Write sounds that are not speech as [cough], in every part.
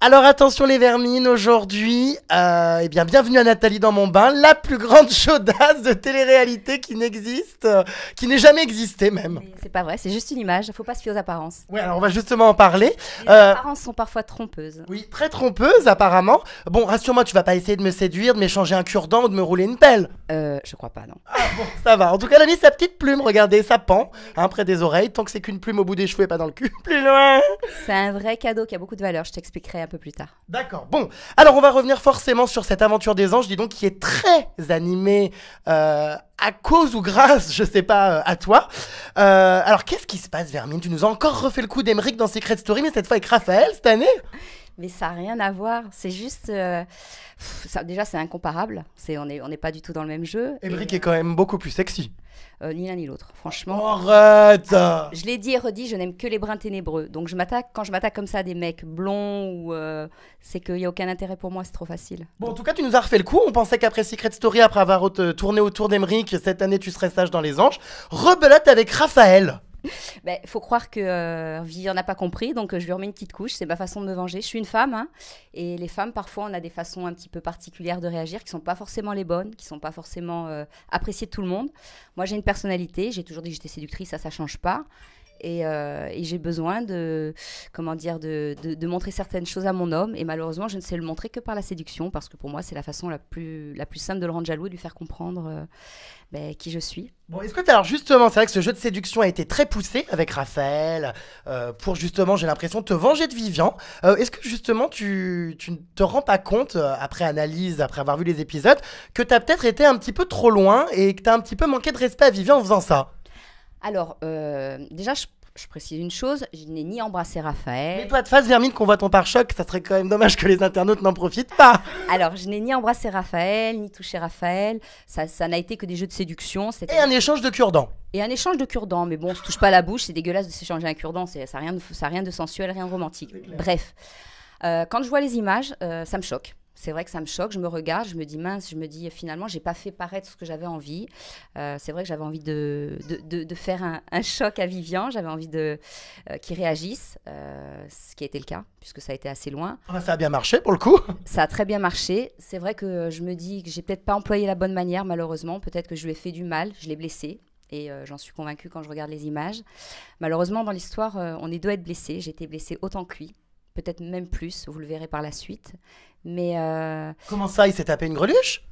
Alors attention les vermines, aujourd'hui, euh, eh bien bienvenue à Nathalie dans mon bain, la plus grande [laughs] chaudasse de télé-réalité qui n'existe, qui n'est jamais existé même. C'est pas vrai, c'est juste une image, il faut pas se fier aux apparences. Oui, alors on va justement en parler. Les euh, apparences sont parfois trompeuses. Oui, très trompeuses apparemment. Bon, rassure-moi, tu vas pas essayer de me séduire, de m'échanger un cure-dent ou de me rouler une pelle. Euh, je crois pas, non. Ah bon, ça va. En tout cas, elle sa petite plume, regardez, ça pend, hein, près des oreilles, tant que c'est qu'une plume au bout des cheveux et pas dans le cul, [laughs] plus loin. C'est un vrai cadeau qui a beaucoup de valeur, je t'expliquerai peu plus tard. D'accord. Bon, alors on va revenir forcément sur cette aventure des anges, dis donc, qui est très animée euh, à cause ou grâce, je sais pas, euh, à toi. Euh, alors qu'est-ce qui se passe, Vermine Tu nous as encore refait le coup d'Emeric dans Secret Story, mais cette fois avec Raphaël cette année mais ça n'a rien à voir. C'est juste. Euh, déjà, c'est incomparable. C'est, on n'est on pas du tout dans le même jeu. Emmerich est quand même beaucoup plus sexy. Euh, euh, ni l'un ni l'autre, franchement. Arrête ah, Je l'ai dit et redit, je n'aime que les brins ténébreux. Donc je m'attaque, quand je m'attaque comme ça à des mecs blonds, c'est qu'il n'y a aucun intérêt pour moi, c'est trop facile. Bon, en tout cas, tu nous as refait le coup. On pensait qu'après Secret Story, après avoir tourné autour d'Emeric, cette année tu serais sage dans les anges. Rebelote avec Raphaël il [laughs] ben, faut croire que euh, n'a a pas compris, donc euh, je lui remets une petite couche. C'est ma façon de me venger. Je suis une femme, hein. et les femmes, parfois, on a des façons un petit peu particulières de réagir qui ne sont pas forcément les bonnes, qui ne sont pas forcément euh, appréciées de tout le monde. Moi, j'ai une personnalité. J'ai toujours dit que j'étais séductrice, ça, ça change pas. Euh, et, j'ai besoin de comment dire de, de, montrer certaines choses à mon homme et malheureusement je ne sais le montrer que par la séduction parce que pour moi c'est la façon la plus la plus simple de le rendre jaloux et de lui faire comprendre euh, ben, qui je suis. Bon, est-ce que tu alors justement, c'est vrai que ce jeu de séduction a été très poussé avec Raphaël euh, pour justement, j'ai l'impression, te venger de Vivian. est-ce que justement tu, tu ne te rends pas compte, après analyse, après avoir vu les épisodes, que tu as peut-être été un petit peu trop loin et que tu as un petit peu manqué de respect à Vivian en faisant ça alors, euh, déjà, je, précise une chose, je n'ai ni embrassé Raphaël. Mais toi, de face vermine qu'on voit ton pare-choc, ça serait quand même dommage que les internautes n'en profitent pas. [laughs] Alors, je n'ai ni embrassé Raphaël, ni touché Raphaël. Ça, n'a été que des jeux de séduction. Et un échange de cure-dents. Et un échange de cure-dents, mais bon, on se touche pas la bouche, c'est dégueulasse de s'échanger un cure-dent, ça n'a rien, de, rien de sensuel, rien de romantique. Bref, euh, quand je vois les images, euh, ça me choque c'est vrai que ça me choque. Je me regarde, je me dis mince, je me dis finalement, j'ai pas fait paraître ce que j'avais envie. Euh, c'est vrai que j'avais envie de, de, faire un, choc à Vivian, j'avais envie de euh, qu'il réagisse, euh, ce qui a été le cas, puisque ça a été assez loin. Ah, ça a bien marché pour le coup [laughs] Ça a très bien marché. C'est vrai que je me dis que j'ai peut-être pas employé la bonne manière, malheureusement. Peut-être que je lui ai fait du mal, je l'ai blessé. Et j'en suis convaincue quand je regarde les images. Malheureusement, dans l'histoire, on est deux à être blessés. J'ai été blessée autant que lui peut-être même plus, vous le verrez par la suite. Mais euh, Comment ça, il s'est tapé une greluche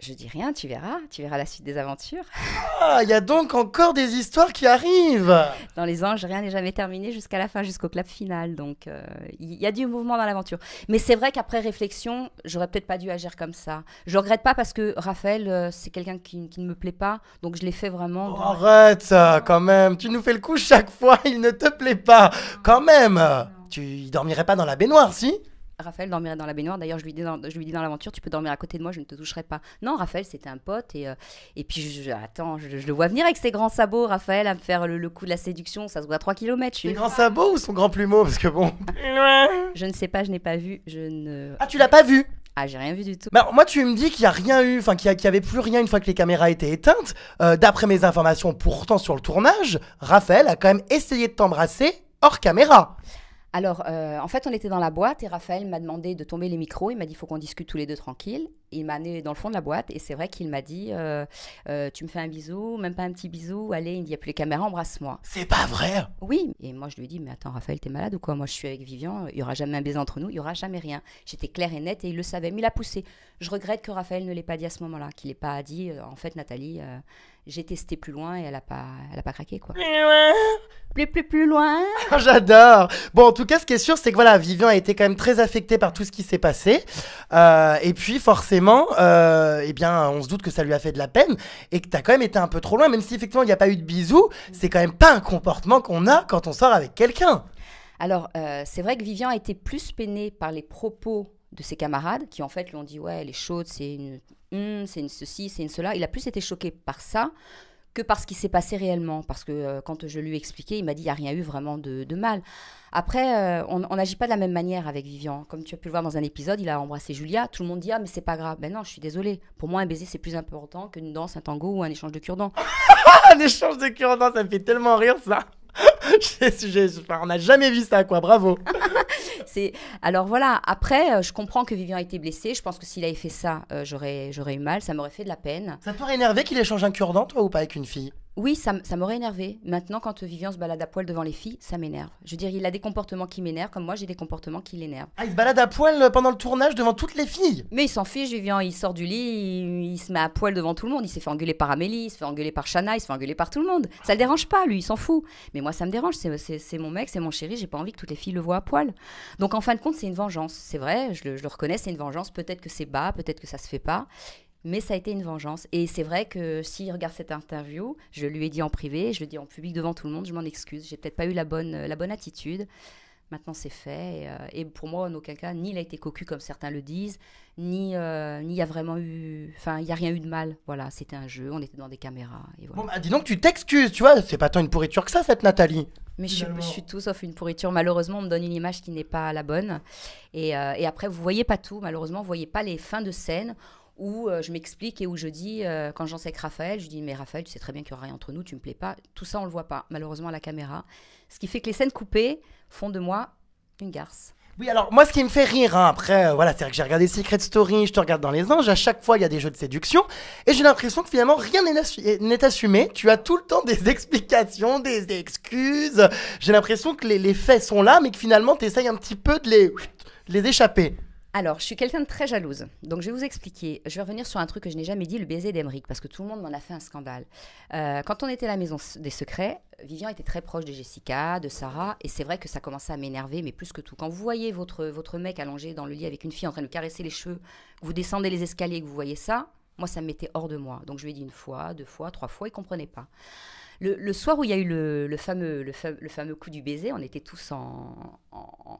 Je dis rien, tu verras, tu verras la suite des aventures. Ah, il y a donc encore des histoires qui arrivent Dans Les Anges, rien n'est jamais terminé jusqu'à la fin, jusqu'au clap final, donc euh, il y a du mouvement dans l'aventure. Mais c'est vrai qu'après réflexion, j'aurais peut-être pas dû agir comme ça. Je regrette pas parce que Raphaël, euh, c'est quelqu'un qui, ne me plaît pas, donc je l'ai fait vraiment... Oh, arrête, quand même, tu nous fais le coup chaque fois, il ne te plaît pas, quand même tu ne dormirait pas dans la baignoire, si Raphaël dormirait dans la baignoire. D'ailleurs, je lui dis dans, dans l'aventure, tu peux dormir à côté de moi, je ne te toucherai pas. Non, Raphaël, c'était un pote et, euh, et puis je, attends, je, le vois venir avec ses grands sabots, Raphaël, à me faire le, coup de la séduction, ça se voit à 3 km. Ses grands sabots ou son grand plumeau parce que bon. [laughs] je ne sais pas, je n'ai pas vu, je ne Ah, tu l'as pas vu ah, j'ai rien vu du tout. Bah, moi, tu me dis qu'il n'y a rien eu, enfin, qu'il n'y avait plus rien une fois que les caméras étaient éteintes. Euh, d'après mes informations, pourtant sur le tournage, Raphaël a quand même essayé de t'embrasser hors caméra. Alors, euh, en fait, on était dans la boîte et Raphaël m'a demandé de tomber les micros. Il m'a dit, il faut qu'on discute tous les deux tranquille. Il m'a amené dans le fond de la boîte et c'est vrai qu'il m'a dit, euh, euh, tu me fais un bisou, même pas un petit bisou, allez, il n'y a plus les caméras, embrasse-moi. C'est pas vrai Oui. Et moi, je lui ai dit, mais attends, Raphaël, t'es malade ou quoi Moi, je suis avec Vivian, il n'y aura jamais un baiser entre nous, il n'y aura jamais rien. J'étais claire et nette et il le savait, mais il a poussé. Je regrette que Raphaël ne l'ait pas dit à ce moment-là, qu'il n'ait pas dit, en fait, Nathalie j'ai testé plus loin et elle a pas, pas craqué quoi. Plus loin, plus plus, plus loin. [laughs] Ah, j'adore. Bon, en tout cas, ce qui est sûr, c'est que voilà, Vivian a été quand même très affectée par tout ce qui s'est passé. Euh, et puis forcément, euh, eh bien, on se doute que ça lui a fait de la peine et que t'as quand même été un peu trop loin, même si effectivement il n'y a pas eu de bisous. C'est quand même pas un comportement qu'on a quand on sort avec quelqu'un. Alors, euh, c'est vrai que Vivian a été plus peinée par les propos de ses camarades qui en fait lui ont dit ouais elle est chaude, c'est une, hmm, c'est une ceci, c'est une cela. Il a plus été choqué par ça que par ce qui s'est passé réellement. Parce que euh, quand je lui ai expliqué, il m'a dit, il n'y a rien eu vraiment de, mal. Après, euh, on n'agit pas de la même manière avec Vivian. Comme tu as pu le voir dans un épisode, il a embrassé Julia. Tout le monde dit, ah, mais c'est pas grave. Ben non, je suis désolée. Pour moi, un baiser, c'est plus important qu'une danse, un tango ou un échange de cure-dents. [laughs] un échange de cure-dents, ça me fait tellement rire, ça. [laughs] on n'a jamais vu ça, quoi. Bravo. [laughs] Alors voilà, après, euh, je comprends que Vivian a été blessé. Je pense que s'il avait fait ça, euh, j'aurais, j'aurais eu mal. Ça m'aurait fait de la peine. Ça t'aurait énervé qu'il échange un cure-dent, toi, ou pas, avec une fille oui, ça, m'aurait énervé. Maintenant, quand Vivian se balade à poil devant les filles, ça m'énerve. Je veux dire, il a des comportements qui m'énervent, comme moi, j'ai des comportements qui l'énervent. Ah, il se balade à poil euh, pendant le tournage devant toutes les filles Mais il s'en fiche, Vivian. Il sort du lit, il, se met à poil devant tout le monde. Il s'est fait engueuler par Amélie, il se fait engueuler par chana il se fait engueuler par tout le monde. Ça le dérange pas, lui, il s'en fout. Mais moi, ça me dérange. C'est mon mec, c'est mon chéri, j'ai pas envie que toutes les filles le voient à poil. Donc, en fin de compte, c'est une vengeance. C'est vrai, je le, je reconnais, c'est une vengeance. Peut-être que c'est bas, peut-être que ça se fait pas mais ça a été une vengeance. Et c'est vrai que s'il regarde cette interview, je lui ai dit en privé, je le dis en public devant tout le monde, je m'en excuse, j'ai peut-être pas eu la bonne, la bonne attitude. Maintenant, c'est fait. Et, euh, pour moi, en aucun cas, ni il a été cocu, comme certains le disent, ni euh, il y a vraiment eu. Enfin, il n'y a rien eu de mal. Voilà, c'était un jeu, on était dans des caméras. Et Bon, bah, dis donc, tu t'excuses, tu vois, c'est pas tant une pourriture que ça, cette Nathalie. Mais je, suis tout sauf une pourriture. Malheureusement, on me donne une image qui n'est pas la bonne. Et, euh, et après, vous voyez pas tout. Malheureusement, vous voyez pas les fins de scène où euh, je m'explique et où je dis, euh, quand j'en sais avec Raphaël, je dis, mais Raphaël, tu sais très bien qu'il n'y aura rien entre nous, tu me plais pas. Tout ça, on le voit pas, malheureusement, à la caméra. Ce qui fait que les scènes coupées font de moi une garce. Oui, alors moi, ce qui me fait rire, hein, après, euh, voilà, c'est que j'ai regardé Secret Story, je te regarde dans les anges, à chaque fois, il y a des jeux de séduction, et j'ai l'impression que finalement, rien n'est assumé, tu as tout le temps des [laughs] explications, des excuses, j'ai l'impression que les, faits sont là, mais que finalement, tu essayes un petit peu de les, de les échapper. Alors, je suis quelqu'un de très jalouse. Donc, je vais vous expliquer. Je vais revenir sur un truc que je n'ai jamais dit, le baiser d'Emeric, parce que tout le monde m'en a fait un scandale. Euh, quand on était à la maison des secrets, Vivian était très proche de Jessica, de Sarah, et c'est vrai que ça commençait à m'énerver, mais plus que tout. Quand vous voyez votre, votre mec allongé dans le lit avec une fille en train de caresser les cheveux, vous descendez les escaliers, que vous voyez ça, moi, ça m'était hors de moi. Donc, je lui ai dit une fois, deux fois, trois fois, il comprenait pas. Le, soir où il y a eu le, fameux, le, fameux coup du baiser, on était tous en,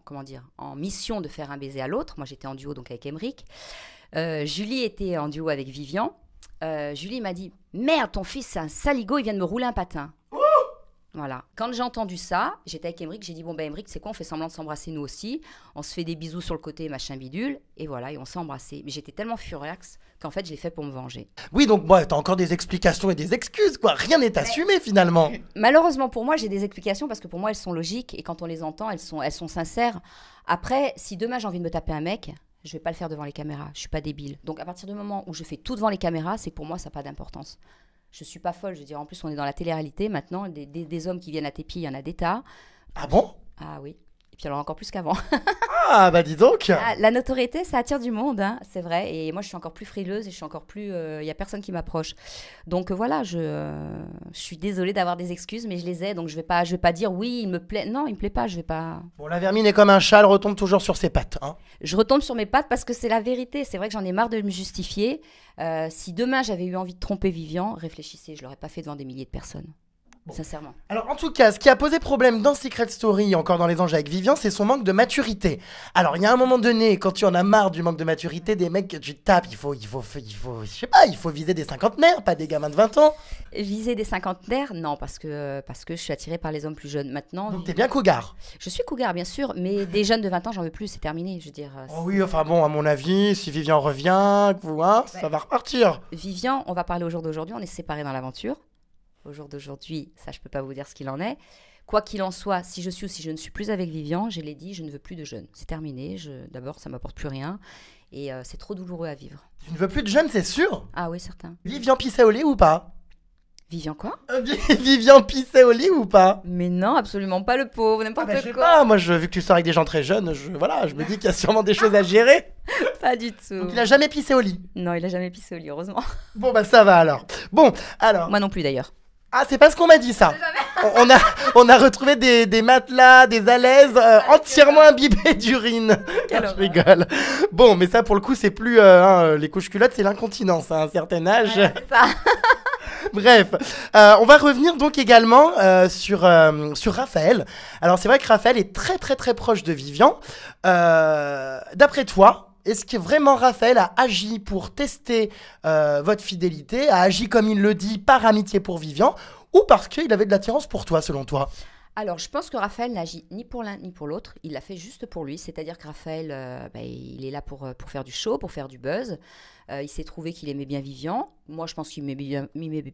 comment dire, en mission de faire un baiser à l'autre. Moi, j'étais en duo donc avec Emeric. Euh, Julie était en duo avec Vivian. Euh, Julie m'a dit Merde, ton fils, c'est un saligo, il vient de me rouler un patin. voilà. Quand j'ai entendu ça, j'étais avec Emeric, j'ai dit Bon, ben Emeric, c'est quoi On fait semblant de s'embrasser nous aussi. On se fait des bisous sur le côté, machin bidule. Et voilà, et on s'est embrassés. Mais j'étais tellement furieux qu'en fait j'ai fait pour me venger. Oui, donc moi, t'as encore des explications et des excuses, quoi. Rien n'est assumé finalement. Malheureusement pour moi, j'ai des explications parce que pour moi elles sont logiques et quand on les entend, elles sont, elles sont sincères. Après, si demain j'ai envie de me taper un mec, je vais pas le faire devant les caméras. Je suis pas débile. Donc à partir du moment où je fais tout devant les caméras, c'est pour moi ça n'a pas d'importance. Je suis pas folle. Je veux dire, en plus on est dans la télé-réalité maintenant. Des, hommes qui viennent à tes pieds, il y en a des tas. Ah bon Ah oui. Et puis alors encore plus qu'avant. [laughs] ah bah dis donc ah, La notoriété, ça attire du monde, hein, c'est vrai. Et moi, je suis encore plus frileuse et je suis encore plus... Il euh, y n'y a personne qui m'approche. Donc euh, voilà, je, suis désolée d'avoir des excuses, mais je les ai. Donc je ne vais, pas, je vais pas dire oui, il me plaît. Non, il me plaît pas, je vais pas... Bon, la vermine est comme un chat, elle retombe toujours sur ses pattes. Hein. Je retombe sur mes pattes parce que c'est la vérité. C'est vrai que j'en ai marre de me justifier. Euh, si demain j'avais eu envie de tromper Vivian, réfléchissez, je l'aurais pas fait devant des milliers de personnes. Sincèrement. Alors, en tout cas, ce qui a posé problème dans Secret Story, encore dans Les Anges avec Vivian, c'est son manque de maturité. Alors, il y a un moment donné, quand tu en as marre du manque de maturité, des mecs que tu tapes, il faut, il faut, il faut, je sais pas, il faut viser des cinquantenaires, pas des gamins de 20 ans. Viser des cinquantenaires, non, parce que, parce que je suis attirée par les hommes plus jeunes. Maintenant. Donc, t'es bien cougar. Je suis cougar, bien sûr, mais des jeunes de 20 ans, j'en veux plus, c'est terminé, je veux dire. Euh, oh oui, enfin bon, à mon avis, si Vivian revient, hein, ça va repartir. Vivian, on va parler au jour d'aujourd'hui, on est séparés dans l'aventure. Au jour d'aujourd'hui, ça, je ne peux pas vous dire ce qu'il en est. Quoi qu'il en soit, si je suis ou si je ne suis plus avec Vivian, je l'ai dit, je ne veux plus de jeunes. C'est terminé. Je, D'abord, ça m'apporte plus rien. Et euh, c'est trop douloureux à vivre. Tu ne veux plus de jeunes, c'est sûr Ah oui, certain. Vivian au lit ou pas Vivian quoi euh, [laughs] Vivian pissait au lit ou pas Mais non, absolument pas le pauvre, ah n'importe ah bah, quoi. Pas, moi je, vu que tu sors avec des gens très jeunes, je, voilà, je me dis qu'il y a sûrement des choses à gérer. [laughs] pas du tout. Donc il a jamais pissé au lit Non, il a jamais pissé au lit, heureusement. Bon bah ça va alors. Bon, alors. Moi non plus d'ailleurs. Ah, c'est pas qu'on m'a dit ça. On a, on a retrouvé des, des matelas, des alaises euh, euh, entièrement imbibés d'urine. [laughs] Je rigole. Bon, mais ça pour le coup, c'est plus euh, hein, les couches culottes, c'est l'incontinence à un certain âge. [laughs] Bref, on va revenir donc également sur, sur Raphaël. Alors c'est vrai que Raphaël est très très très proche de Vivian. D'après toi, est-ce que vraiment Raphaël a agi pour tester euh, votre fidélité, a agi comme il le dit par amitié pour Vivian, ou parce qu'il avait de l'attirance pour toi, selon toi alors, je pense que Raphaël n'agit ni pour l'un ni pour l'autre. Il l'a fait juste pour lui. C'est-à-dire que Raphaël, euh, bah, il est là pour, euh, pour faire du show, pour faire du buzz. il s'est trouvé qu'il aimait bien Vivian moi, je pense qu'il m'aimait bien, m'aimait bien,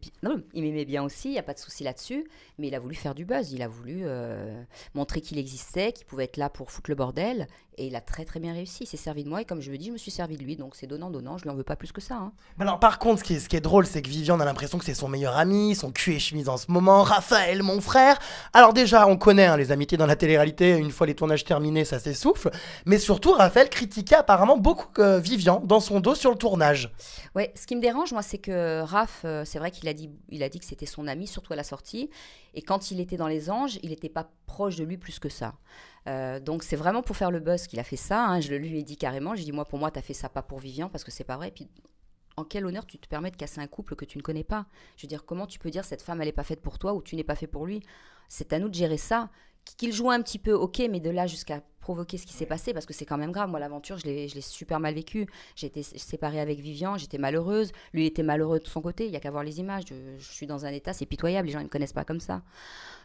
il m'aimait bien aussi, il n'y a pas de souci là-dessus. Mais il a voulu faire du buzz, il a voulu euh, montrer qu'il existait, qu'il pouvait être là pour foutre le bordel. Et il a très très bien réussi. Il s'est servi de moi et comme je me dis, je me suis servi de lui. Donc c'est donnant, donnant, je lui en veux pas plus que ça. Hein. Alors par contre, ce qui est, ce qui est drôle, c'est que Vivian a l'impression que c'est son meilleur ami, son cul et chemise en ce moment, Raphaël, mon frère. Alors déjà, on connaît hein, les amitiés dans la télé-réalité, une fois les tournages terminés, ça s'essouffle. Mais surtout, Raphaël critiquait apparemment beaucoup euh, Vivian dans son dos sur le tournage. Ouais, ce qui me dérange, moi, c'est que donc Raph, euh, c'est vrai qu'il a dit, il a dit que c'était son ami, surtout à la sortie. Et quand il était dans Les Anges, il n'était pas proche de lui plus que ça. Euh, donc c'est vraiment pour faire le buzz qu'il a fait ça. Hein. Je le lui ai dit carrément. J'ai dit moi pour moi t'as fait ça pas pour Vivian parce que c'est pas vrai. Et puis en quel honneur tu te permets de casser un couple que tu ne connais pas Je veux dire comment tu peux dire cette femme elle n'est pas faite pour toi ou tu n'es pas fait pour lui C'est à nous de gérer ça qu'il joue un petit peu, ok, mais de là jusqu'à provoquer ce qui s'est passé, parce que c'est quand même grave. Moi, l'aventure, je l'ai super mal vécu J'ai été séparée avec Vivian, j'étais malheureuse. Lui était malheureux de son côté. Il y a qu'à voir les images. Je, suis dans un état, c'est pitoyable. Les gens ne me connaissent pas comme ça.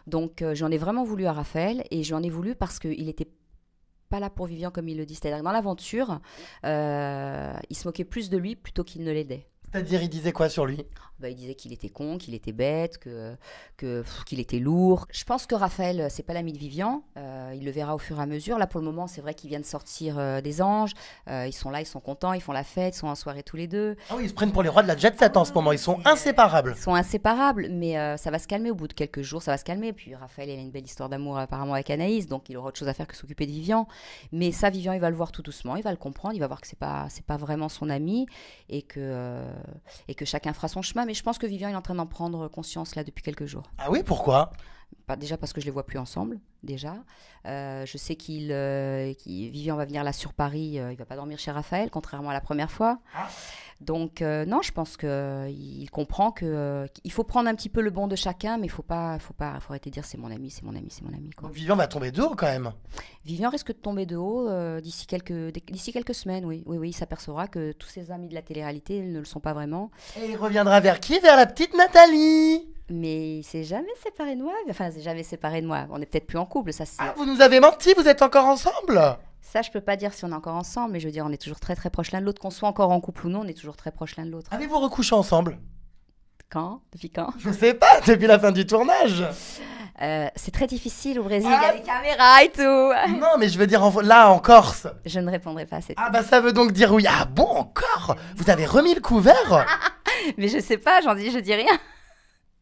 Donc, euh, j'en ai vraiment voulu à Raphaël, et j'en ai voulu parce qu'il était pas là pour Vivian comme il le dit. C'est-à-dire dans l'aventure, euh, il se moquait plus de lui plutôt qu'il ne l'aidait. C'est-à-dire, il disait quoi sur lui bah, il disait qu'il était con, qu'il était bête, que, que, qu'il était lourd. Je pense que Raphaël, euh, c'est pas l'ami de Vivian. Euh, il le verra au fur et à mesure. Là, pour le moment, c'est vrai qu'ils viennent sortir euh, des anges. ils sont là, ils sont contents, ils font la fête, ils sont en soirée tous les deux. Ah oui, ils se prennent pour les rois de la jet set en ce moment. Ils sont inséparables. Ils sont inséparables, mais ça va se calmer au bout de quelques jours. Ça va se calmer. puis Raphaël, il a une belle histoire d'amour apparemment avec Anaïs, donc il aura autre chose à faire que s'occuper de Vivian. Mais ça, Vivian, il va le voir tout doucement. Il va le comprendre. Il va voir que c'est pas, c'est pas vraiment son ami et que, et que chacun fera son chemin je pense que Vivian est en train d'en prendre conscience là depuis quelques jours. Ah oui, pourquoi Pas bah, Déjà parce que je ne les vois plus ensemble, déjà. Euh, je sais qu'il, euh, Vivian va venir là sur Paris, euh, il va pas dormir chez Raphaël, contrairement à la première fois. Ah. Donc euh, non, je pense qu'il euh, comprend qu'il euh, faut prendre un petit peu le bon de chacun, mais il faut pas, faut pas, faut arrêter de dire c'est mon ami, c'est mon ami, c'est mon ami. Vivian va tomber de haut quand même. Vivian risque de tomber de haut d'ici quelques d'ici quelques semaines, oui, oui, oui, il s'apercevra que tous ses amis de la télé-réalité ne le sont pas vraiment. Et il reviendra vers qui Vers la petite Nathalie. Mais il s'est jamais séparé de moi. Enfin, s'est jamais séparé de moi. On est peut-être plus en couple, ça. Ah, vous nous avez menti. Vous êtes encore ensemble ça, je peux pas dire si on est encore ensemble, mais je veux dire, on est toujours très très proches l'un de l'autre, qu'on soit encore en couple ou non, on est toujours très proche l'un de l'autre. Avez-vous recouché ensemble Quand Depuis quand Je sais pas, [laughs] depuis la fin du tournage. Euh, c'est très difficile au Brésil, il y a ah, caméras et tout. [laughs] Non, mais je veux dire là en Corse. Je ne répondrai pas à cette. Ah bah ça veut donc dire oui. Ah bon encore Vous avez remis le couvert [laughs] Mais je sais pas, j'en dis, je dis rien.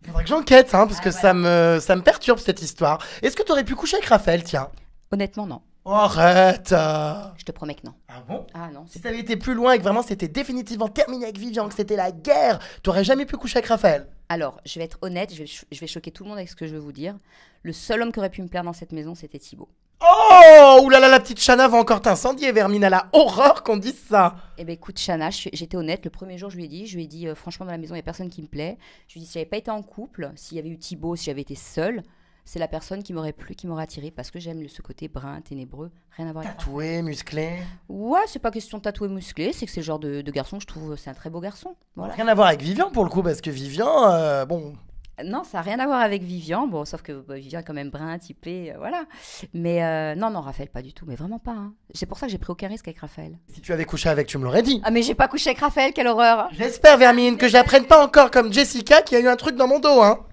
Faudrait que j'enquête, hein, parce ah, que ça me ça me perturbe cette histoire. Est-ce que tu aurais pu coucher avec Raphaël, tiens Honnêtement, non arrête euh. Je te promets que non. Ah bon Ah non. Si ça avait été plus loin et que vraiment c'était définitivement terminé avec Vivian, que c'était la guerre, tu aurais jamais pu coucher avec Raphaël. Alors, je vais être honnête, je vais, choquer tout le monde avec ce que je vais vous dire. Le seul homme qui aurait pu me plaire dans cette maison, c'était Thibaut. Oh là là, la petite Chana va encore t'incendier, Vermine, à la horreur qu'on dise ça Eh ben écoute, Chana, j'étais honnête, le premier jour, je lui ai dit, je lui ai dit, euh, franchement, dans la maison, il n'y a personne qui me plaît. Je lui ai dit, si j'avais pas été en couple, s'il y avait eu Thibaut, si j'avais été seule, c'est la personne qui m'aurait plu, qui m'aurait attiré parce que j'aime ce côté brun, ténébreux, rien à voir avec Tatoué, musclé Ouais, c'est pas question de tatoué, musclé, c'est que c'est le genre de, garçon je trouve, c'est un très beau garçon. Voilà. Rien à voir avec Vivian pour le coup, parce que Vivian, euh, bon. Non, ça n'a rien à voir avec Vivian, bon, sauf que bah, Vivian est quand même brun, typé, euh, voilà. Mais euh, non, non, Raphaël, pas du tout, mais vraiment pas. Hein. C'est pour ça que j'ai pris aucun risque avec Raphaël. Si tu avais couché avec, tu me l'aurais dit. Ah, mais j'ai pas couché avec Raphaël, quelle horreur J'espère, Vermine, que j'apprenne pas encore comme Jessica qui a eu un truc dans mon dos, hein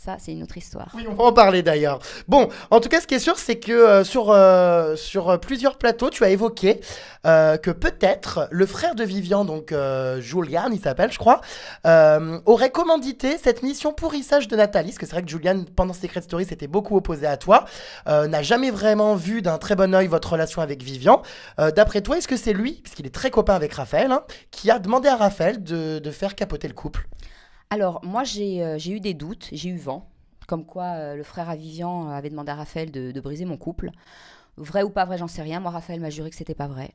ça, c'est une autre histoire. Oui, on va en parler d'ailleurs. Bon, en tout cas, ce qui est sûr, c'est que euh, sur, euh, sur euh, plusieurs plateaux, tu as évoqué que peut-être le frère de Vivian, donc Julian, il s'appelle, je crois, aurait commandité cette mission pourrissage de Nathalie, parce que c'est vrai que Julian, pendant Secret Story, s'était beaucoup opposé à toi, n'a jamais vraiment vu d'un très bon oeil votre relation avec Vivian. D'après toi, est-ce que c'est lui, puisqu'il est très copain avec Raphaël, hein, qui a demandé à Raphaël de, de faire capoter le couple alors, moi, euh, j'ai eu des doutes, j'ai eu vent, comme quoi euh, le frère à Vivian avait demandé à Raphaël de, de briser mon couple. Vrai ou pas vrai, j'en sais rien. Moi, Raphaël m'a juré que c'était pas vrai.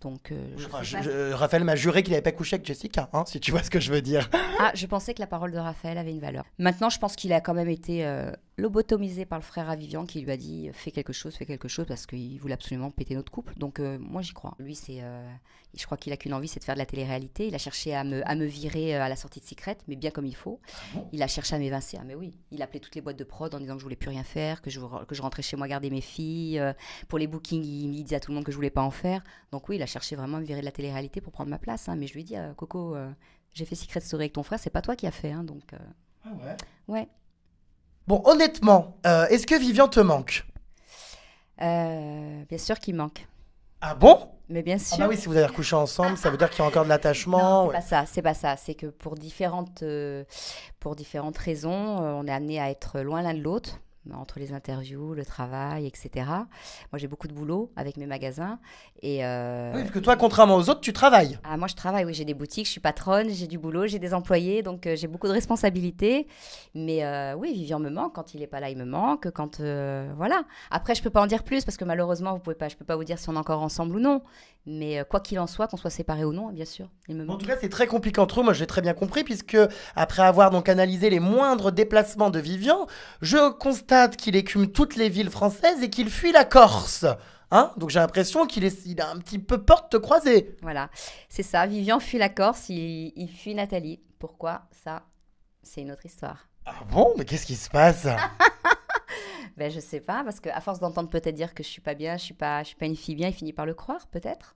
Donc, euh, Raphaël m'a juré qu'il n'avait pas couché avec Jessica, hein, si tu vois ce que je veux dire. Ah, je pensais que la parole de Raphaël avait une valeur. Maintenant, je pense qu'il a quand même été euh, lobotomisé par le frère à Vivian qui lui a dit euh, fais quelque chose, fais quelque chose, parce qu'il voulait absolument péter notre couple. Donc, moi, j'y crois. Lui, c'est, je crois qu'il a qu'une envie, c'est de faire de la télé-réalité. Il a cherché à me, à me virer à la sortie de Secret, mais bien comme il faut. Ah il a cherché à m'évincer. Ah, mais oui, il appelait toutes les boîtes de prod en disant que je voulais plus rien faire, que je, que je rentrais chez moi garder mes filles. pour les bookings, il, il disait à tout le monde que je voulais pas en faire. Donc, oui, il a cherchait vraiment à me virer de la télé-réalité pour prendre ma place. Hein, mais je lui ai dit, euh, Coco, euh, j'ai fait Secret Story avec ton frère, c'est pas toi qui as fait. Hein, donc, euh, Ah ouais Ouais. Bon, honnêtement, est-ce que Vivian te manque Bien sûr qu'il manque. Ah bon mais bien ah bah sûr. Ah oui, si vous avez recouché ensemble, ça veut dire qu'il y a encore de l'attachement. C'est pas ça, c'est pas ça. C'est que pour différentes, pour différentes raisons, on est amené à être loin l'un de l'autre entre les interviews, le travail, etc. Moi, j'ai beaucoup de boulot avec mes magasins. Et euh, ah Oui, parce que toi, contrairement aux autres, tu travailles. Ah, moi, je travaille, oui. J'ai des boutiques, je suis patronne, j'ai du boulot, j'ai des employés, donc euh, j'ai beaucoup de responsabilités. Mais euh, oui, Vivian me manque. Quand il n'est pas là, il me manque. Quand, voilà. Après, je ne peux pas en dire plus parce que malheureusement, vous pouvez pas, je ne peux pas vous dire si on est encore ensemble ou non. Mais quoi qu'il en soit, qu'on soit séparés ou non, bien sûr. Il me manque. En tout cas, c'est très compliqué entre eux. Moi, j'ai très bien compris puisque après avoir donc analysé les moindres déplacements de Vivian, je constate qu'il écume toutes les villes françaises et qu'il fuit la Corse. Hein Donc j'ai l'impression qu'il est, a un petit peu peur de te croiser. Voilà, c'est ça. Vivian fuit la Corse, il, fuit Nathalie. Pourquoi ça C'est une autre histoire. Ah bon Mais qu'est-ce qui se passe [laughs] Ben je sais pas, parce qu'à force d'entendre peut-être dire que je suis pas bien, je suis pas, suis pas une fille bien, il finit par le croire peut-être.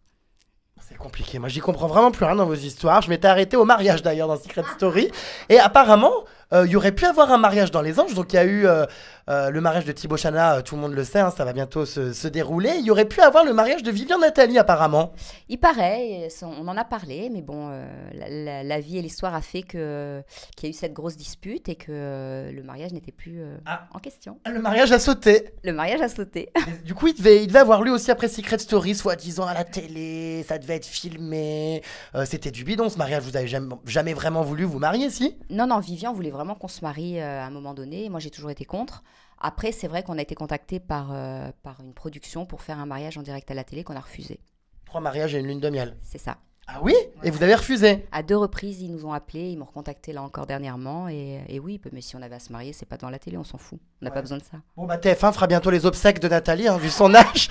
C'est compliqué. Moi, j'y comprends vraiment plus rien dans vos histoires. Je m'étais arrêtée au mariage d'ailleurs dans Secret Story. Et apparemment, euh, il y aurait pu avoir un mariage dans les anges, donc il y a eu euh, euh, le mariage de Thibaut Chana, tout le monde le sait, hein, ça va bientôt se, dérouler. Il y aurait pu avoir le mariage de Vivian Nathalie apparemment. Il paraît, on en a parlé, mais bon, la, vie et l'histoire a fait que qu'il y a eu cette grosse dispute et que le mariage n'était plus ah. en question. Le mariage a sauté. Le mariage a sauté. [laughs] du coup, il devait, il va avoir lu aussi après Secret Story, soi-disant à la télé, ça devait être filmé. C'était du bidon ce mariage, vous avez jamais, jamais vraiment voulu vous marier, si Non, non, Vivian voulait vraiment qu'on se marie euh, à un moment donné. Moi, j'ai toujours été contre. Après, c'est vrai qu'on a été contacté par, euh, par une production pour faire un mariage en direct à la télé qu'on a refusé. Trois mariages et une lune de miel. C'est ça. Ah oui Et vous avez refusé À deux reprises, ils nous ont appelés, ils m'ont recontacté là encore dernièrement. Et, et, oui, mais si on avait à se marier, c'est pas dans la télé, on s'en fout. On n'a pas besoin de ça. Bon, bah TF1 fera bientôt les obsèques de Nathalie, hein, vu son âge.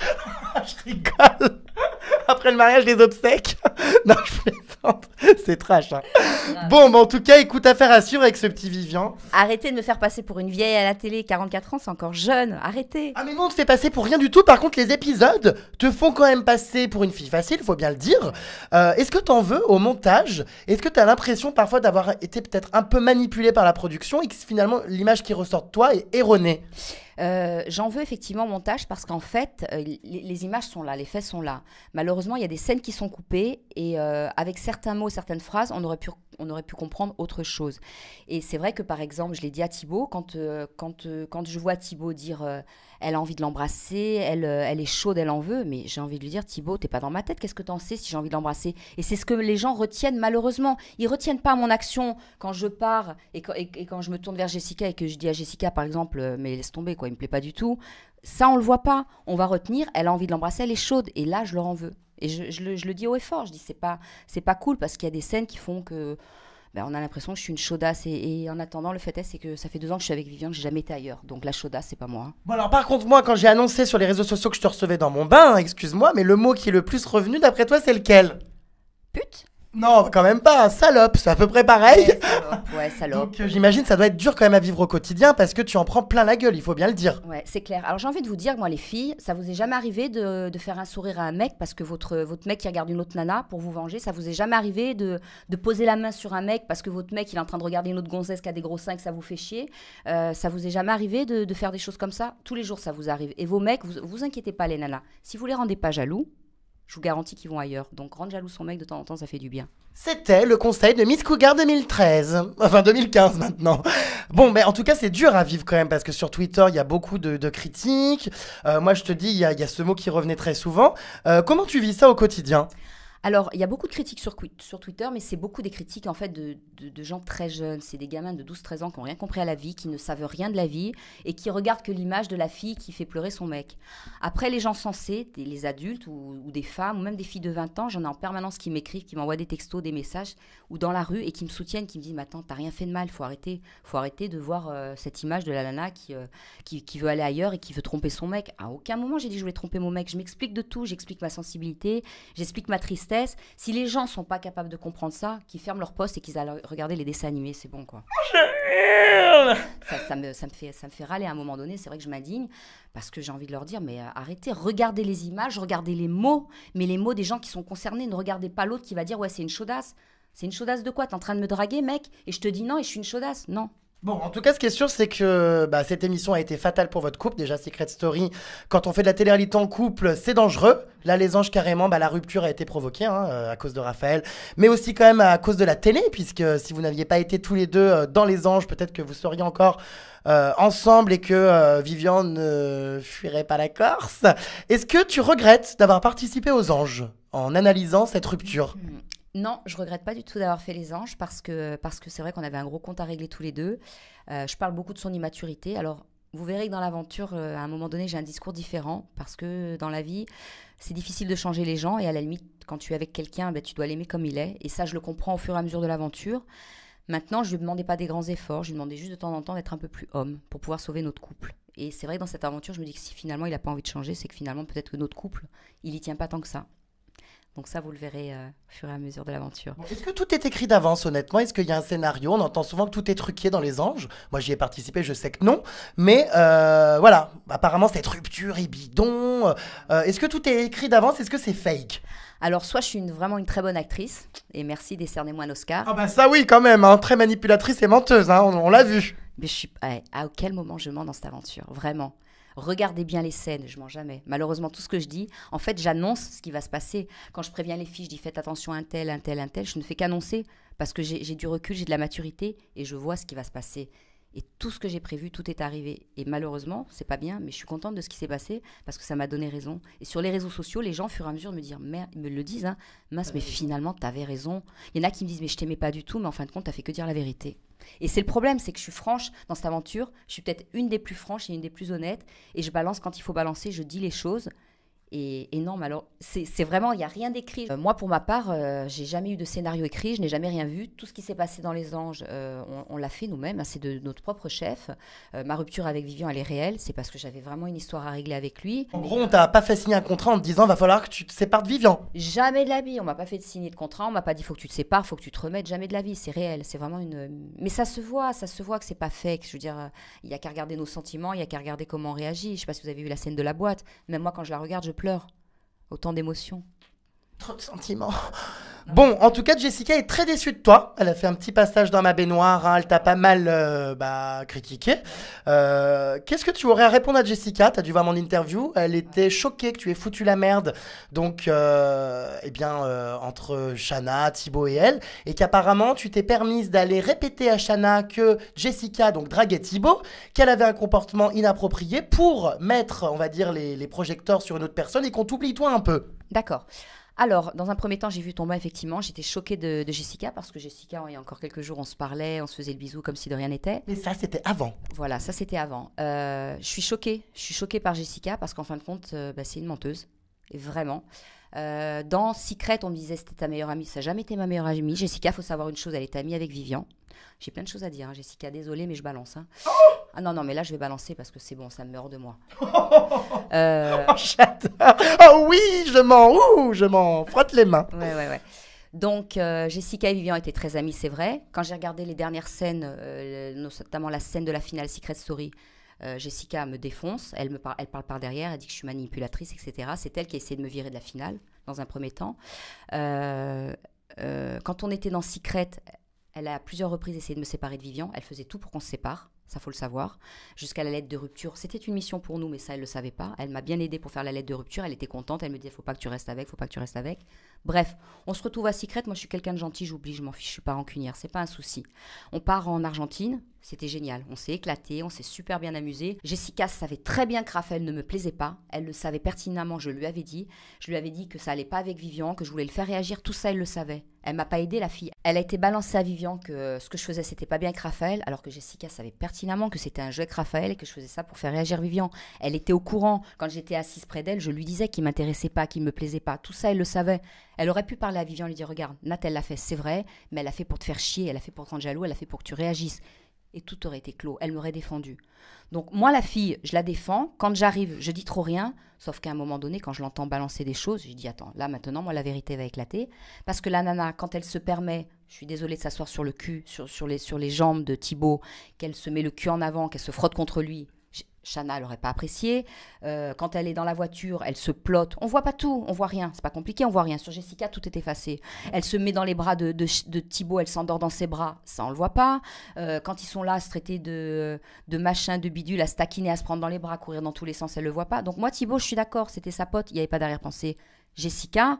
[laughs] je rigole. Après le mariage, les obsèques. [laughs] [laughs] C'est trash. Hein. Bon, mais en tout cas, écoute, affaire à suivre avec ce petit Vivian. Arrêtez de me faire passer pour une vieille à la télé, 44 ans, c'est encore jeune. Arrêtez. Ah, mais non, on te fait passer pour rien du tout. Par contre, les épisodes te font quand même passer pour une fille facile, faut bien le dire. Euh, est-ce que t'en veux au montage Est-ce que t'as l'impression parfois d'avoir été peut-être un peu manipulé par la production et que finalement l'image qui ressort de toi est erronée euh, j'en veux effectivement montage parce qu'en fait, euh, les, images sont là, les faits sont là. Malheureusement, il y a des scènes qui sont coupées et euh, avec certains mots, certaines phrases, on aurait pu, on aurait pu comprendre autre chose. Et c'est vrai que par exemple, je l'ai dit à Thibaut, quand, quand, quand je vois Thibaut dire elle a envie de l'embrasser, elle, elle est chaude, elle en veut, mais j'ai envie de lui dire Thibaut, t'es pas dans ma tête, qu'est-ce que t'en sais si j'ai envie de l'embrasser Et c'est ce que les gens retiennent malheureusement. Ils retiennent pas mon action quand je pars et quand, et quand je me tourne vers Jessica et que je dis à Jessica par exemple, mais laisse tomber il me plaît pas du tout. Ça, on le voit pas. On va retenir, elle a envie de l'embrasser, elle est chaude. Et là, je leur en veux. Et je, le, dis haut et fort, je dis c'est pas, c'est pas cool parce qu'il y a des scènes qui font que ben, on a l'impression que je suis une chaudasse. Et, en attendant, le fait est, c'est que ça fait deux ans que je suis avec Vivian, que j'ai jamais été ailleurs. Donc la chaudasse, c'est pas moi. Bon alors par contre moi quand j'ai annoncé sur les réseaux sociaux que je te recevais dans mon bain, excuse-moi, mais le mot qui est le plus revenu d'après toi c'est lequel Pute non, quand même pas, salope, c'est à peu près pareil. Ouais, salope. [laughs] Donc euh, j'imagine ça doit être dur quand même à vivre au quotidien parce que tu en prends plein la gueule, il faut bien le dire. Ouais, c'est clair. Alors j'ai envie de vous dire, moi les filles, ça vous est jamais arrivé de, faire un sourire à un mec parce que votre, votre mec qui regarde une autre nana pour vous venger, ça vous est jamais arrivé de, poser la main sur un mec parce que votre mec il est en train de regarder une autre gonzesse qui a des gros seins et que ça vous fait chier. Euh, ça vous est jamais arrivé de, de, faire des choses comme ça Tous les jours ça vous arrive. Et vos mecs, vous, vous inquiétez pas les nanas, si vous les rendez pas jaloux, je vous garantis qu'ils vont ailleurs. Donc grande jaloux son mec de temps en temps, ça fait du bien. C'était le conseil de Miss Cougar 2013. Enfin 2015 maintenant. Bon, mais en tout cas, c'est dur à vivre quand même parce que sur Twitter, il y a beaucoup de, critiques. Euh, moi, je te dis, il y, a, ce mot qui revenait très souvent. Euh, comment tu vis ça au quotidien alors, il y a beaucoup de critiques sur, sur Twitter, mais c'est beaucoup des critiques en fait de, gens très jeunes. C'est des gamins de 12-13 ans qui n'ont rien compris à la vie, qui ne savent rien de la vie et qui regardent que l'image de la fille qui fait pleurer son mec. Après, les gens sensés, les adultes ou, des femmes ou même des filles de 20 ans, j'en ai en permanence qui m'écrivent, qui m'envoient des textos, des messages ou dans la rue et qui me soutiennent, qui me disent Mais attends, t'as rien fait de mal, faut arrêter, faut arrêter de voir euh, cette image de la nana qui, euh, qui, qui veut aller ailleurs et qui veut tromper son mec. À aucun moment j'ai dit Je voulais tromper mon mec. Je m'explique de tout, j'explique ma sensibilité, j'explique ma tristesse si les gens sont pas capables de comprendre ça, qu'ils ferment leur poste et qu'ils aillent regarder les dessins animés, c'est bon quoi. Ça, me, fait, ça me fait râler à un moment donné, c'est vrai que je m'indigne, parce que j'ai envie de leur dire, mais euh, arrêtez, regardez les images, regardez les mots, mais les mots des gens qui sont concernés, ne regardez pas l'autre qui va dire, ouais c'est une chaudasse. C'est une chaudasse de quoi T'es en train de me draguer mec Et je te dis non et je suis une chaudasse. Non, Bon, en tout cas, ce qui est sûr, c'est que bah, cette émission a été fatale pour votre couple. Déjà, Secret Story, quand on fait de la télé-réalité en couple, c'est dangereux. Là, les anges, carrément, bah, la rupture a été provoquée hein, euh, à cause de Raphaël, mais aussi quand même à cause de la télé, puisque euh, si vous n'aviez pas été tous les deux euh, dans les anges, peut-être que vous seriez encore ensemble et que Vivian ne fuirait pas la Corse. Est-ce que tu regrettes d'avoir participé aux anges en analysant cette rupture hmm. Non, je regrette pas du tout d'avoir fait les anges parce que parce que c'est vrai qu'on avait un gros compte à régler tous les deux. Euh, je parle beaucoup de son immaturité. Alors vous verrez que dans l'aventure, euh, à un moment donné, j'ai un discours différent parce que dans la vie, c'est difficile de changer les gens et à la limite, quand tu es avec quelqu'un, ben, tu dois l'aimer comme il est. Et ça, je le comprends au fur et à mesure de l'aventure. Maintenant, je lui demandais pas des grands efforts, je lui demandais juste de temps en temps d'être un peu plus homme pour pouvoir sauver notre couple. Et c'est vrai que dans cette aventure, je me dis que si finalement il n'a pas envie de changer, c'est que finalement peut-être que notre couple, il y tient pas tant que ça. Donc ça, vous le verrez euh, au fur et à mesure de l'aventure. Est-ce que tout est écrit d'avance, honnêtement Est-ce qu'il y a un scénario On entend souvent que tout est truqué dans Les Anges. Moi, j'y ai participé, je sais que non. Mais euh, voilà, apparemment, cette rupture est bidon. Euh, est-ce que tout est écrit d'avance Est-ce que c'est fake alors, soit je suis vraiment une très bonne actrice, et merci, décernez-moi un Oscar. Ah ben ça oui, quand même, hein. très manipulatrice et menteuse, hein. on, l'a vu. Mais je suis... Eh, à quel moment je mens dans cette aventure, vraiment regardez bien les scènes, je mens jamais. Malheureusement, tout ce que je dis, en fait, j'annonce ce qui va se passer. Quand je préviens les filles, je dis faites attention à un tel, un tel, un tel, je ne fais qu'annoncer parce que j'ai du recul, j'ai de la maturité et je vois ce qui va se passer. Et tout ce que j'ai prévu, tout est arrivé. Et malheureusement, c'est pas bien, mais je suis contente de ce qui s'est passé parce que ça m'a donné raison. Et sur les réseaux sociaux, les gens, au fur et à mesure, de me, dire, mais, me le disent hein, Mince, mais finalement, t'avais raison. Il y en a qui me disent Mais je t'aimais pas du tout, mais en fin de compte, t'as fait que dire la vérité. Et c'est le problème, c'est que je suis franche dans cette aventure. Je suis peut-être une des plus franches et une des plus honnêtes. Et je balance quand il faut balancer, je dis les choses non, énorme. Alors, c'est vraiment, il n'y a rien d'écrit. Euh, moi, pour ma part, euh, j'ai jamais eu de scénario écrit, je n'ai jamais rien vu. Tout ce qui s'est passé dans Les Anges, euh, on, l'a fait nous-mêmes, hein, c'est de, notre propre chef. ma rupture avec Vivian, elle est réelle, c'est parce que j'avais vraiment une histoire à régler avec lui. En gros, on t'a pas fait signer un contrat en te disant, va falloir que tu te sépares de Vivian. Jamais de la vie, on m'a pas fait de signer de contrat, on m'a pas dit, faut que tu te sépares, faut que tu te remettes, jamais de la vie, c'est réel, c'est vraiment une... Mais ça se voit, ça se voit que c'est pas fake, je veux dire, il y a qu'à regarder nos sentiments, il y a qu'à regarder comment on réagit. Je sais pas si vous avez vu la scène de la boîte, même moi quand je la regarde, je autant d'émotions. Trop de sentiments. [laughs] Bon, en tout cas, Jessica est très déçue de toi. Elle a fait un petit passage dans ma baignoire. Hein. Elle t'a pas mal euh, bah, critiqué. Euh, qu'est-ce que tu aurais à répondre à Jessica T'as dû voir mon interview. Elle était choquée que tu aies foutu la merde. Donc, euh, eh bien, entre Shana, Thibaut et elle, et qu'apparemment tu t'es permise d'aller répéter à Shana que Jessica donc draguait Thibaut, qu'elle avait un comportement inapproprié pour mettre, on va dire, les, les projecteurs sur une autre personne et qu'on t'oublie toi un peu. D'accord. Alors, dans un premier temps, j'ai vu ton bas, effectivement. J'étais choquée de, Jessica, parce que Jessica, il y a encore quelques jours, on se parlait, on se faisait le bisou comme si de rien n'était. Mais ça, c'était avant. Voilà, ça, c'était avant. Euh, je suis choquée. Je suis choquée par Jessica, parce qu'en fin de compte, euh, bah, c'est une menteuse. Et vraiment. Euh, dans Secret, on me disait c'était ta meilleure amie. Ça n'a jamais été ma meilleure amie. Jessica, il faut savoir une chose, elle est amie avec Vivian. J'ai plein de choses à dire, hein, Jessica. Désolée, mais je balance. Hein. Oh ah non, non, mais là, je vais balancer parce que c'est bon, ça meurt de moi. [laughs] euh... Oh, oh oui, je m'en je m'en frotte les mains. Donc, euh, Jessica et Vivian étaient très amies, c'est vrai. Quand j'ai regardé les dernières scènes, euh, notamment la scène de la finale Secret Story, euh, Jessica me défonce, elle, me elle parle par derrière, elle dit que je suis manipulatrice, etc. C'est elle qui a essayé de me virer de la finale, dans un premier temps. quand on était dans Secret, elle a à plusieurs reprises essayé de me séparer de Vivian. Elle faisait tout pour qu'on se sépare ça faut le savoir, jusqu'à la lettre de rupture. C'était une mission pour nous, mais ça, elle ne le savait pas. Elle m'a bien aidée pour faire la lettre de rupture, elle était contente, elle me dit :« faut pas que tu restes avec, faut pas que tu restes avec. Bref, on se retrouve à Secret, moi je suis quelqu'un de gentil, j'oublie, je m'en fiche, je suis pas rancunière, c'est pas un souci. On part en Argentine, c'était génial. On s'est éclaté, on s'est super bien amusé. Jessica savait très bien que Raphaël ne me plaisait pas. Elle le savait pertinemment, je lui avais dit. Je lui avais dit que ça allait pas avec Vivian, que je voulais le faire réagir. Tout ça, elle le savait. Elle m'a pas aidé, la fille. Elle a été balancée à Vivian que ce que je faisais, c'était pas bien avec Raphaël, alors que Jessica savait pertinemment que c'était un jeu avec Raphaël et que je faisais ça pour faire réagir Vivian. Elle était au courant. Quand j'étais assise près d'elle, je lui disais qu'il m'intéressait pas, qu'il me plaisait pas. Tout ça, elle le savait. Elle aurait pu parler à Vivian, lui dire Regarde, Nat, elle l'a fait, c'est vrai, mais elle a fait pour te faire chier, elle a fait pour te rendre jaloux, elle a fait pour que tu réagisses et tout aurait été clos. Elle m'aurait défendu. Donc moi, la fille, je la défends. Quand j'arrive, je dis trop rien. Sauf qu'à un moment donné, quand je l'entends balancer des choses, je dis attends, là maintenant, moi, la vérité va éclater. Parce que la nana, quand elle se permet, je suis désolée de s'asseoir sur le cul, sur, les, sur les jambes de Thibault, qu'elle se met le cul en avant, qu'elle se frotte contre lui, chana l'aurait pas apprécié. Euh, quand elle est dans la voiture, elle se plote. On voit pas tout, on voit rien. C'est pas compliqué, on voit rien. Sur Jessica, tout est effacé. Elle se met dans les bras de, de, Thibaut, elle s'endort dans ses bras. Ça, on le voit pas. Euh, quand ils sont là à se traiter de, de machin, de bidule, à se taquiner, à se prendre dans les bras, à courir dans tous les sens, elle le voit pas. Donc moi, Thibaut, je suis d'accord, c'était sa pote, il n'y avait pas d'arrière-pensée. Jessica,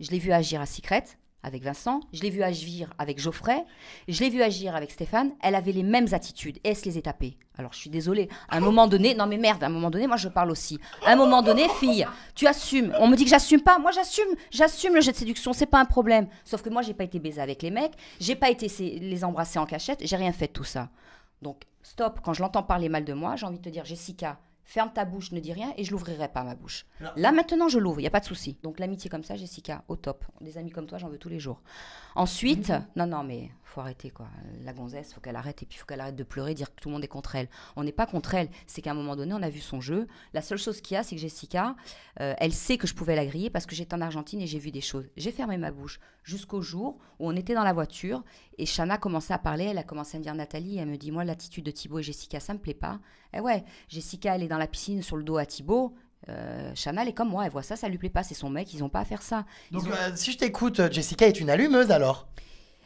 je l'ai vue agir à Secret avec Vincent, je l'ai vu agir avec Geoffrey, je l'ai vu agir avec Stéphane, elle avait les mêmes attitudes et elle se les est tapées. Alors je suis désolée, à un moment donné, non mais merde, à un moment donné, moi je parle aussi. À un moment donné, fille, tu assumes. On me dit que j'assume pas, moi j'assume, j'assume le jet de séduction, c'est pas un problème. Sauf que moi j'ai pas été baisée avec les mecs, j'ai pas été les embrasser en cachette, j'ai rien fait de tout ça. Donc stop, quand je l'entends parler mal de moi, j'ai envie de te dire Jessica, ferme ta bouche, ne dis rien, et je l'ouvrirai pas ma bouche. Là maintenant, je l'ouvre, il n'y a pas de souci. Donc l'amitié comme ça, Jessica, au top. Des amis comme toi, j'en veux tous les jours. Ensuite, mhm. non, non, mais faut arrêter quoi. La gonzesse, faut qu'elle arrête, et puis faut qu'elle arrête de pleurer, dire que tout le monde est contre elle. On n'est pas contre elle, c'est qu'à un moment donné, on a vu son jeu. La seule chose qu'il y a, c'est que Jessica, euh, elle sait que je pouvais la griller parce que j'étais en Argentine et j'ai vu des choses. J'ai fermé ma bouche jusqu'au jour où on était dans la voiture et Shana commençait à parler, elle a commencé à me dire Nathalie, elle me dit moi l'attitude de thibault et Jessica, ça me plaît pas. Eh ouais, Jessica, elle est dans la piscine sur le dos à Thibaut, euh, Chanel est comme moi, elle voit ça, ça lui plaît pas, c'est son mec, ils ont pas à faire ça. Donc, euh, si je t'écoute, Jessica est une allumeuse alors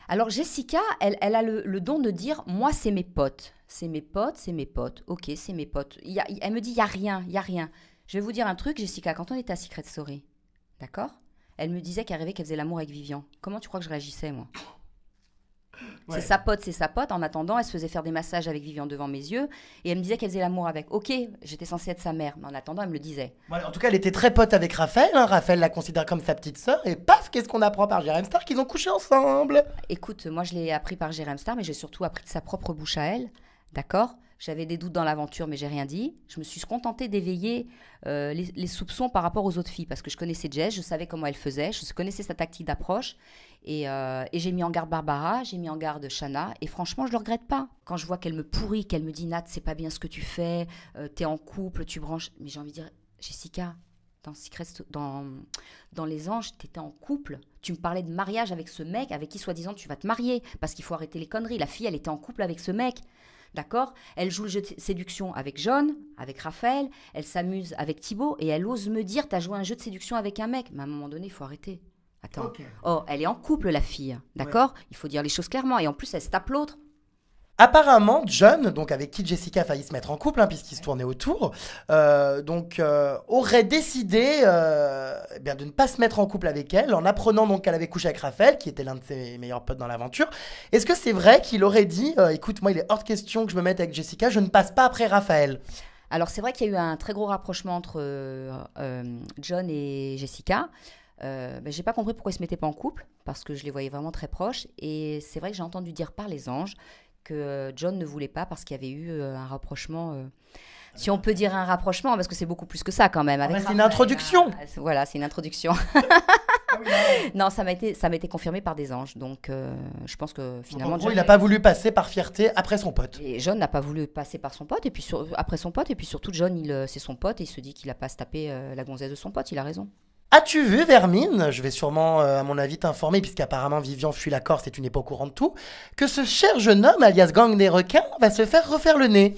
Alors, Jessica, elle, a le, don de dire Moi, c'est mes potes. C'est mes potes, c'est mes potes. Ok, c'est mes potes. elle me dit Il y a rien, il y a rien. Je vais vous dire un truc, Jessica, quand on était à Secret Story, d'accord Elle me disait rêvait qu'elle faisait l'amour avec Vivian. Comment tu crois que je réagissais, moi c'est sa pote, c'est sa pote. En attendant, elle se faisait faire des massages avec Vivian devant mes yeux et elle me disait qu'elle faisait l'amour avec. Ok, j'étais censée être sa mère, mais en attendant, elle me le disait. en tout cas, elle était très pote avec Raphaël. Hein. Raphaël la considère comme sa petite sœur et paf, qu'est-ce qu'on apprend par Jérém Star qu'ils ont couché ensemble Écoute, moi je l'ai appris par Jérém Star, mais j'ai surtout appris de sa propre bouche à elle, d'accord j'avais des doutes dans l'aventure, mais j'ai rien dit. Je me suis contentée d'éveiller euh, les, soupçons par rapport aux autres filles, parce que je connaissais Jess, je savais comment elle faisait, je connaissais sa tactique d'approche. Et, euh, j'ai mis en garde Barbara, j'ai mis en garde Shanna, et franchement, je le regrette pas. Quand je vois qu'elle me pourrit, qu'elle me dit Nat, c'est pas bien ce que tu fais, euh, tu es en couple, tu branches. Mais j'ai envie de dire Jessica, dans dans, dans Les Anges, tu étais en couple. Tu me parlais de mariage avec ce mec avec qui, soi-disant, tu vas te marier. Parce qu'il faut arrêter les conneries. La fille, elle était en couple avec ce mec. D'accord Elle joue le jeu de séduction avec John, avec Raphaël, elle s'amuse avec Thibaut et elle ose me dire T'as joué un jeu de séduction avec un mec. Mais à un moment donné, il faut arrêter. Attends. Oh, elle est en couple, la fille. D'accord Il faut dire les choses clairement. Et en plus, elle se tape l'autre. Apparemment, John, donc avec qui Jessica a failli se mettre en couple, hein, puisqu'il se tournait autour, euh, donc euh, aurait décidé euh, eh bien, de ne pas se mettre en couple avec elle, en apprenant donc qu'elle avait couché avec Raphaël, qui était l'un de ses meilleurs potes dans l'aventure. Est-ce que c'est vrai qu'il aurait dit, écoute, moi il est hors de question que je me mette avec Jessica, je ne passe pas après Raphaël Alors c'est vrai qu'il y a eu un très gros rapprochement entre John et Jessica. Euh, ben, j'ai pas compris pourquoi ils se mettaient pas en couple, parce que je les voyais vraiment très proches. Et c'est vrai que j'ai entendu dire par les anges que euh, John ne voulait pas parce qu'il y avait eu euh, un rapprochement. Euh, si on peut dire un rapprochement, parce que c'est beaucoup plus que ça quand même. Ah, c'est une introduction. Ah, voilà, c'est une introduction. [laughs] Ah non, ça m'a été, ça m'a été confirmé par des anges. Donc, je pense que finalement, John il n'a pas voulu passer par fierté après son pote. Et John n'a pas voulu passer par son pote et puis après son pote et puis surtout John, il, c'est son pote et il se dit qu'il n'a pas à se taper la gonzesse de son pote. Il a raison. As-tu vu Vermine Je vais sûrement, euh, à mon avis, t'informer, puisqu'apparemment Vivian fuit la Corse et tu n'es pas au courant de tout, que ce cher jeune homme, alias Gang des requins, va se faire refaire le nez.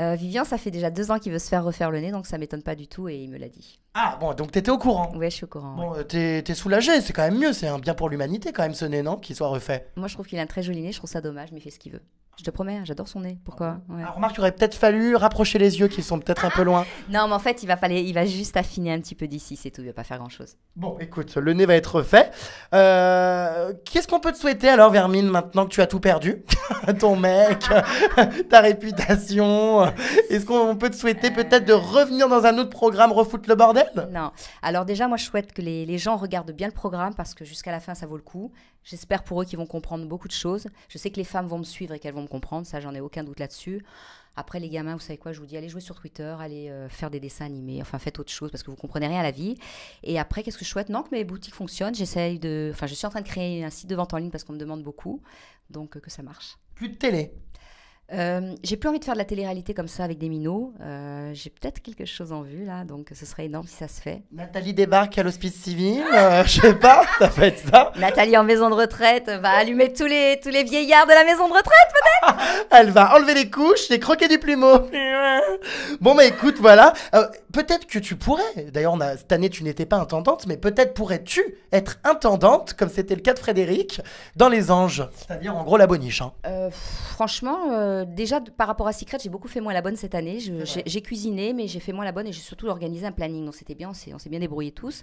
Euh, Vivian, ça fait déjà deux ans qu'il veut se faire refaire le nez, donc ça m'étonne pas du tout et il me l'a dit. Ah bon, donc t'étais au courant Oui, je suis au courant. Bon, euh, t'es, soulagé, c'est quand même mieux, c'est un bien pour l'humanité quand même ce nez, non Qu'il soit refait. Moi, je trouve qu'il a un très joli nez, je trouve ça dommage, mais il fait ce qu'il veut. Je te promets, hein, j'adore son nez. Pourquoi ah ah, Remarque, il aurait peut-être fallu rapprocher les yeux qui sont peut-être un peu loin. Ah non, mais en fait, il va, falloir, il va juste affiner un petit peu d'ici, c'est tout. Il va pas faire grand-chose. Bon, écoute, le nez va être fait. Euh, qu'est-ce qu'on peut te souhaiter alors, Vermine, maintenant que tu as tout perdu [laughs] Ton mec, [laughs] ta réputation. Est-ce qu'on peut te souhaiter euh. peut-être de revenir dans un autre programme, refoutre le bordel Non. Alors, déjà, moi, je souhaite que les gens regardent bien le programme parce que jusqu'à la fin, ça vaut le coup. J'espère pour eux qu'ils vont comprendre beaucoup de choses. Je sais que les femmes vont me suivre et qu'elles vont me comprendre, ça j'en ai aucun doute là-dessus. Après les gamins, vous savez quoi, je vous dis allez jouer sur Twitter, allez euh, faire des dessins animés, enfin faites autre chose parce que vous comprenez rien à la vie. Et après, qu'est-ce que je souhaite Non, que mes boutiques fonctionnent, j'essaye de... Enfin, je suis en train de créer un site de vente en ligne parce qu'on me demande beaucoup, donc euh, que ça marche. Plus de télé euh, j'ai plus envie de faire de la télé-réalité comme ça avec des minots. Euh, j'ai peut-être quelque chose en vue là, donc ce serait énorme si ça se fait. Nathalie débarque à l'hospice civil, euh, [laughs] je sais pas, ça peut être ça. Nathalie en maison de retraite va allumer tous les, tous les vieillards de la maison de retraite peut-être [laughs] Elle va enlever les couches, les croquer du plumeau. [laughs] bon bah écoute, voilà. peut-être que tu pourrais, d'ailleurs cette année tu n'étais pas intendante, mais peut-être pourrais-tu être intendante, comme c'était le cas de Frédéric, dans Les Anges. C'est-à-dire en gros la boniche. Hein. franchement euh, déjà, par rapport à Secret, j'ai beaucoup fait moins la bonne cette année. J'ai cuisiné, mais j'ai fait moins la bonne et j'ai surtout organisé un planning. Donc c'était bien, on s'est bien débrouillés tous.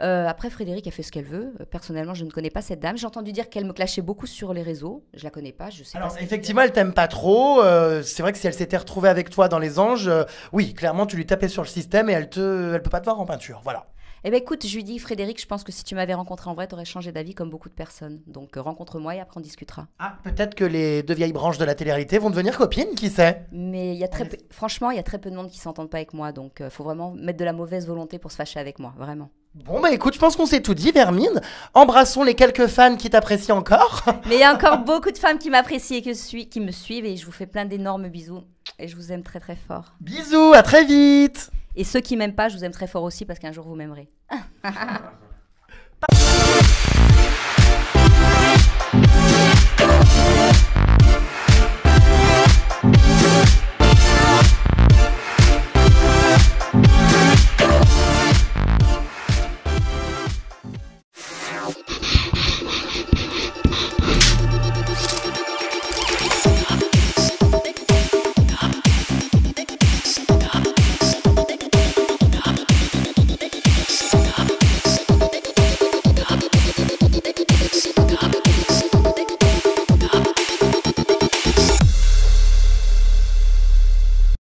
Euh, après, Frédéric a fait ce qu'elle veut. Euh, personnellement, je ne connais pas cette dame. J'ai entendu dire qu'elle me clashait beaucoup sur les réseaux. Je la connais pas, je sais Alors, effectivement, elle t'aime pas trop. c'est vrai que si elle s'était retrouvée avec toi dans Les Anges, oui, clairement, tu lui tapais sur le système et elle te, elle peut pas te voir en peinture. Voilà. Eh bien, écoute, je lui dis, Frédéric, je pense que si tu m'avais rencontré en vrai, t'aurais changé d'avis comme beaucoup de personnes. Donc, euh, rencontre-moi et après, on discutera. Ah, peut-être que les deux vieilles branches de la télé-réalité vont devenir copines, qui sait Mais il y a très franchement, il y a très peu de monde qui s'entendent pas avec moi. Donc, il euh, faut vraiment mettre de la mauvaise volonté pour se fâcher avec moi, vraiment. Bon, bah écoute, je pense qu'on s'est tout dit, Vermine. Embrassons les quelques fans qui t'apprécient encore. [laughs] Mais il y a encore beaucoup de femmes qui m'apprécient et qui me suivent. Et je vous fais plein d'énormes bisous. Et je vous aime très, très fort. Bisous, à très vite et ceux qui m'aiment pas, je vous aime très fort aussi parce qu'un jour vous m'aimerez. [laughs]